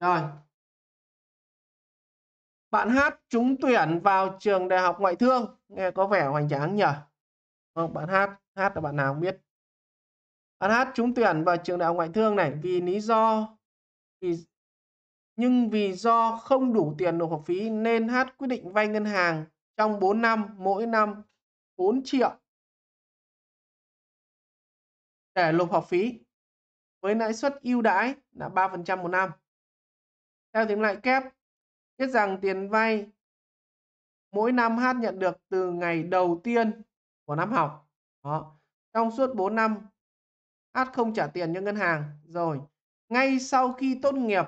Rồi. Bạn Hát trúng tuyển vào trường đại học ngoại thương. Nghe có vẻ hoành tráng nhỉ? Không, vâng, bạn Hát. Hát là bạn nào không biết. Bạn Hát trúng tuyển vào trường đại học ngoại thương này vì lý do... Vì... Nhưng vì do không đủ tiền nộp học phí nên Hát quyết định vay ngân hàng trong 4 năm, mỗi năm 4 triệu để nộp học phí với lãi suất ưu đãi là 3% một năm. Theo tiếng lại kép, biết rằng tiền vay mỗi năm H nhận được từ ngày đầu tiên của năm học. Đó. Trong suốt 4 năm, H không trả tiền cho ngân hàng. Rồi, ngay sau khi tốt nghiệp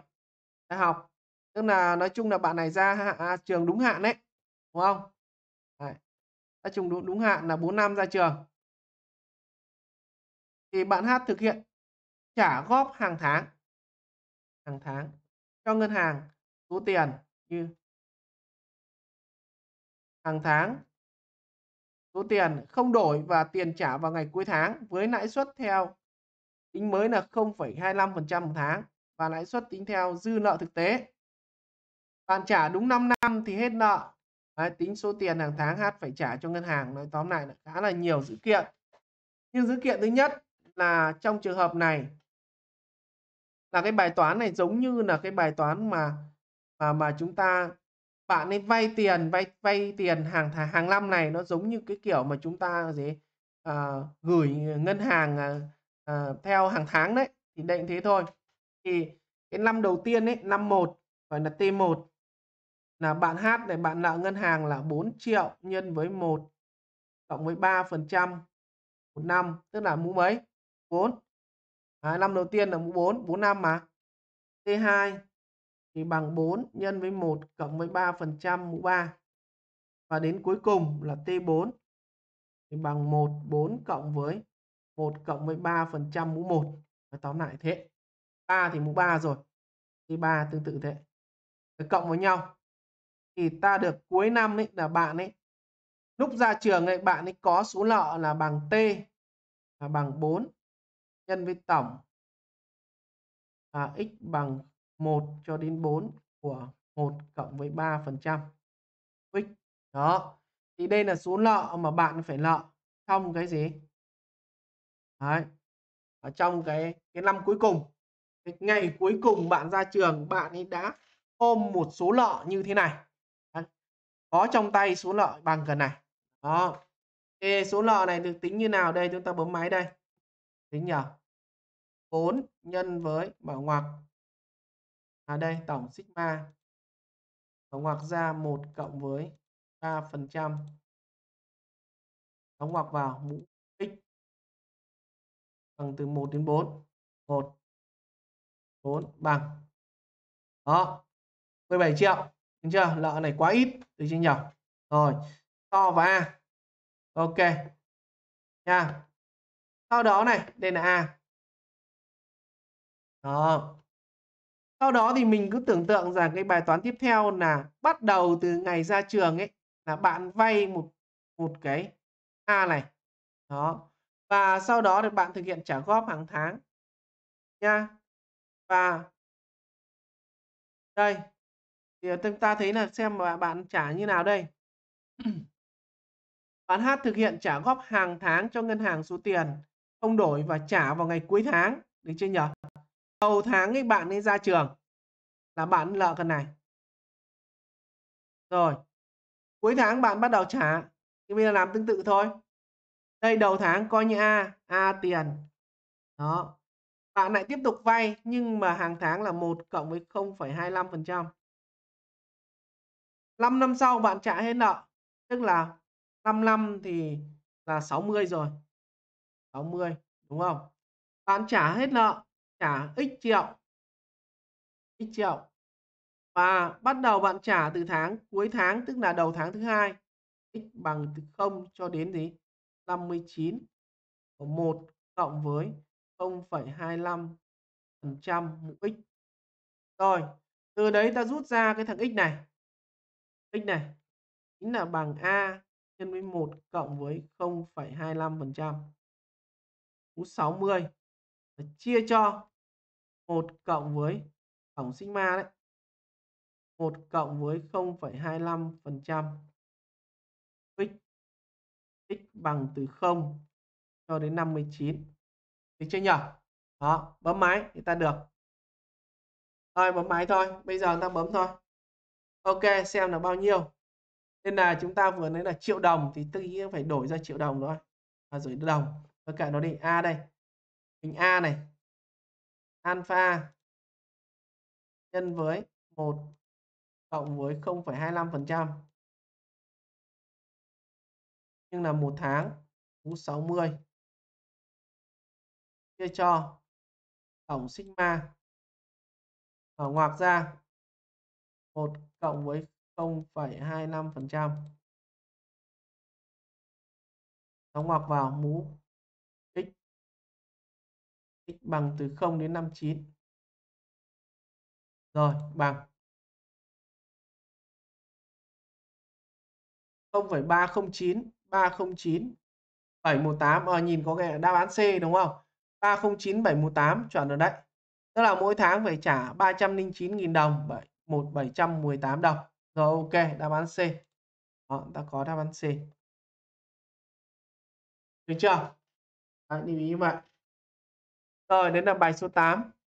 đại học, tức là nói chung là bạn này ra hạ, à, trường đúng hạn đấy, đúng không? Đấy. Ra trường đúng, đúng hạn là 4 năm ra trường. Thì bạn H thực hiện trả góp hàng tháng. Hàng tháng cho ngân hàng số tiền như hàng tháng số tiền không đổi và tiền trả vào ngày cuối tháng với lãi suất theo tính mới là 0,25% một tháng và lãi suất tính theo dư nợ thực tế. Bạn trả đúng 5 năm thì hết nợ. Đấy, tính số tiền hàng tháng h phải trả cho ngân hàng nói tóm lại là khá là nhiều dữ kiện. Nhưng dữ kiện thứ nhất là trong trường hợp này là cái bài toán này giống như là cái bài toán mà mà mà chúng ta bạn ấy vay tiền vay vay tiền hàng hàng năm này nó giống như cái kiểu mà chúng ta gì à, gửi ngân hàng à, à, theo hàng tháng đấy thì định thế thôi thì cái năm đầu tiên ấy năm một gọi là T1 là bạn H này bạn nợ ngân hàng là 4 triệu nhân với 1 cộng với 3 phần trăm một năm tức là mũ mấy 4 Đấy, 5 đầu tiên là mũ 4, 4 năm mà. T2 thì bằng 4 nhân với 1 cộng với 3% mũ 3. Và đến cuối cùng là T4 thì bằng 1 4 cộng với 1 cộng với 3% mũ 1. Và tóm lại thế. 3 thì mũ 3 rồi. t 3 tương tự thế. Để cộng với nhau thì ta được cuối năm ấy là bạn ấy lúc ra trường ấy bạn ấy có số nợ là bằng T là bằng 4 nhân với tổng à, x bằng 1 cho đến 4 của 1 cộng với 3 phần trăm x đó thì đây là số nợ mà bạn phải nợ trong cái gì Đấy. ở trong cái cái năm cuối cùng cái ngày cuối cùng bạn ra trường bạn ấy đã ôm một số nợ như thế này Đấy. có trong tay số nợ bằng gần này đó Thế số nợ này được tính như nào đây chúng ta bấm máy đây tính nhỉ 4 nhân với mở ngoặc à đây tổng sigma mở ngoặc ra 1 cộng với 3 phần trăm đóng ngoặc vào mũ x bằng từ 1 đến 4 1 4 bằng đó 17 triệu Đúng chưa? lợ này quá ít, được chưa nhỉ? Rồi, to và A. Ok. Nha sau đó này đây là a đó sau đó thì mình cứ tưởng tượng rằng cái bài toán tiếp theo là bắt đầu từ ngày ra trường ấy là bạn vay một một cái a này đó và sau đó thì bạn thực hiện trả góp hàng tháng nha và đây thì chúng ta thấy là xem mà bạn trả như nào đây bạn H thực hiện trả góp hàng tháng cho ngân hàng số tiền không đổi và trả vào ngày cuối tháng được chưa nhỉ đầu tháng ấy bạn ấy ra trường là bạn nợ cần này rồi cuối tháng bạn bắt đầu trả thì bây giờ làm tương tự thôi đây đầu tháng coi như a a tiền đó bạn lại tiếp tục vay nhưng mà hàng tháng là một cộng với 0,25 phần 5 năm sau bạn trả hết nợ tức là 5 năm thì là 60 rồi 60 đúng không? Bạn trả hết nợ, trả x triệu. x triệu. Và bắt đầu bạn trả từ tháng cuối tháng tức là đầu tháng thứ hai x bằng từ 0 cho đến gì? 59 của 1 cộng với 0,25% mũ x. Rồi, từ đấy ta rút ra cái thằng x này. x này chính là bằng a nhân với 1 cộng với 0,25% mũ 60 chia cho 1 cộng với tổng sigma đấy 1 cộng với 0,25 phần trăm x x bằng từ 0 cho đến 59 thì chưa nhỉ đó bấm máy thì ta được thôi bấm máy thôi bây giờ ta bấm thôi ok xem là bao nhiêu nên là chúng ta vừa nãy là triệu đồng thì tự nhiên phải đổi ra triệu đồng thôi và rồi đồng tôi cả nó đi a đây bình a này alpha nhân với 1 cộng với 0,25% nhưng là một tháng mũ 60 chia cho tổng sigma ở ngoặc ra 1 cộng với 0,25% đóng ngoặc vào mũ x x bằng từ 0 đến 59 rồi bằng 0,309 309 718 à, nhìn có cái đáp án C đúng không 309 718 chọn ở đấy tức là mỗi tháng phải trả 309.000 đồng 1 718 đồng rồi ok đáp án C Đó, ờ, ta có đáp án C được chưa Đấy, lưu ý như vậy. Rồi, đến là bài số 8.